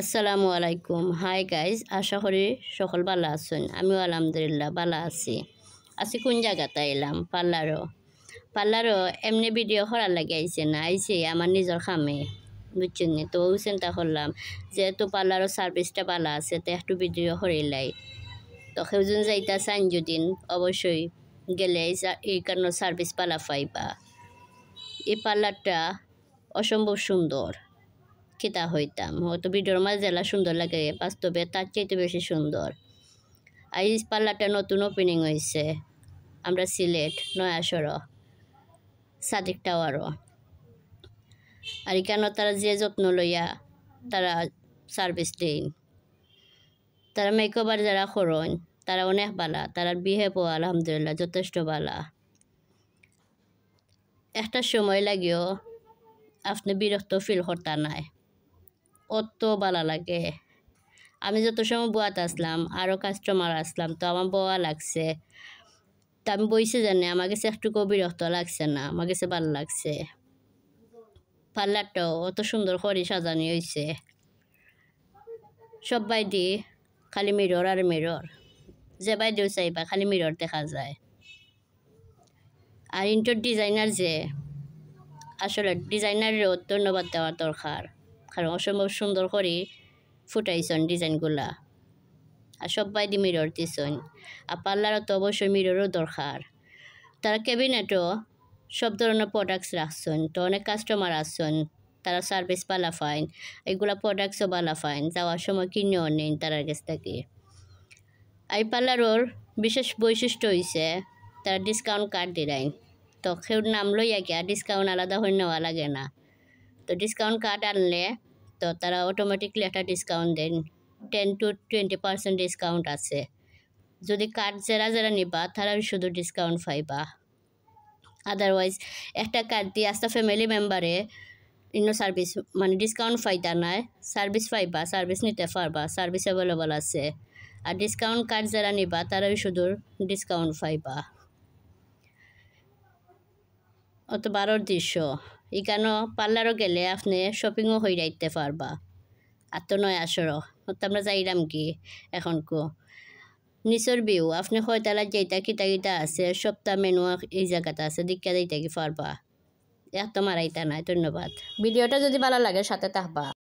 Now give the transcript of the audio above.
আসসালামু আলাইকুম hi guys আশা করি সকল বালা আছেন আমিও আলহামদুলিল্লাহ বালা আছি আছি কোন জায়গাতে এলাম পার্লারও পার্লারও এমনি ভিডিও করার লাগে আইছে না আইছে আমার নিজের খামে বুঝছেন তো চিন্তা করলাম যেহেতু পার্লারও সার্ভিসটা ভালো আছে তো একটু ভিডিও করিলাই তো সেজন যাইতা চান যদিন অবশ্যই গেলে এই কারণে সার্ভিস পালা পাইবা এই পার্লারটা অসম্ভব সুন্দর খিতা হইতাম হয়তো ভিডিওর মাঝে জেলা সুন্দর লাগে বাস্তবে তার চাইতে বেশি সুন্দর এই পার্লারটা নতুন ওপেনিং হয়েছে আমরা সিলেট নয়াসর সাদিক টাওয়ারও আর কেন তারা যে যত্ন লইয়া তারা সার্ভিস দিন তারা মেকওভার যারা করেন তারা অনেক বালা তারা বিহেভও আলহামদুলিল্লাহ যথেষ্ট বালা একটা সময় লাগিও আপনি বিরক্ত ফিল করতে নাই অত ভালো লাগে আমি যত সময় বোয়াত আসলাম আরও কাস্টমার আসলাম তো আমার বোয়া লাগছে তা আমি বইছে জানি আমার কাছে একটুকু বিরক্ত লাগছে না আমার কাছে ভালো লাগছে পার্লারটাও অত সুন্দর করে সাজানো হয়েছে সব বাইদি খালি মিরর আর মিরর যে বাইদেও চাইবা খালি মিরর দেখা যায় আর ইন্টোর ডিজাইনার যে আসলে ডিজাইনারেরও ধন্যবাদ দেওয়ার দরকার আর অসম্ভব সুন্দর করে ফুটাইছেন ডিজাইনগুলা আর সবাই দি মিরর দিছেন আর পার্লারও তো অবশ্যই মিররও দরকার তার ক্যাবিনেটও সব ধরনের প্রোডাক্টস রাখছেন তো অনেক কাস্টমার আসছেন তারা সার্ভিস পালা ফাইন এগুলা প্রোডাক্টসও বালা ফাইন যাওয়ার সময় কিনে নেন তারার কাছ থেকে এই পার্লারোর বিশেষ বৈশিষ্ট্য হয়েছে তারা ডিসকাউন্ট কার্ড দিলাইন তো সেউর নাম লইয়া গিয়া ডিসকাউন্ট আলাদা হয়ে নেওয়া লাগে না তো ডিসকাউন্ট কার্ড আনলে তো তারা অটোমেটিকলি একটা ডিসকাউন্ট দেন ten to twenty percent discount আছে যদি কার্ড যারা যারা নিবা তারা শুধু ডিসকাউন্ট পাইবা আদারওয়াইজ একটা কার্ড দিয়ে আস্তা ফ্যামিলি মেম্বারে ইন্য সার্ভিস মানে ডিসকাউন্ট ফাইতা নাই সার্ভিস পাইবা সার্ভিস নিতে পারবা সার্ভিস অ্যাভেলেবল আছে আর ডিসকাউন্ট কার্ড যারা নিবা তারাই শুধু ডিসকাউন্ট পাইবা অত বারোর দৃশ্য ইকানো পার্লারও গেলে আপনি শপিংও হয়ে যাইতে পারবা আর তো নয় আসর আমরা যাইলাম কি এখন কো নিচর বিউ আপনি তালা যেটা কিতা কিতা আছে সপ্তাহ মেনু এই জায়গাটা আছে দীক্ষা যাইতে কি পারবা এত মারাইতা নাই ধন্যবাদ ভিডিওটা যদি ভালো লাগে সাথে থাকবা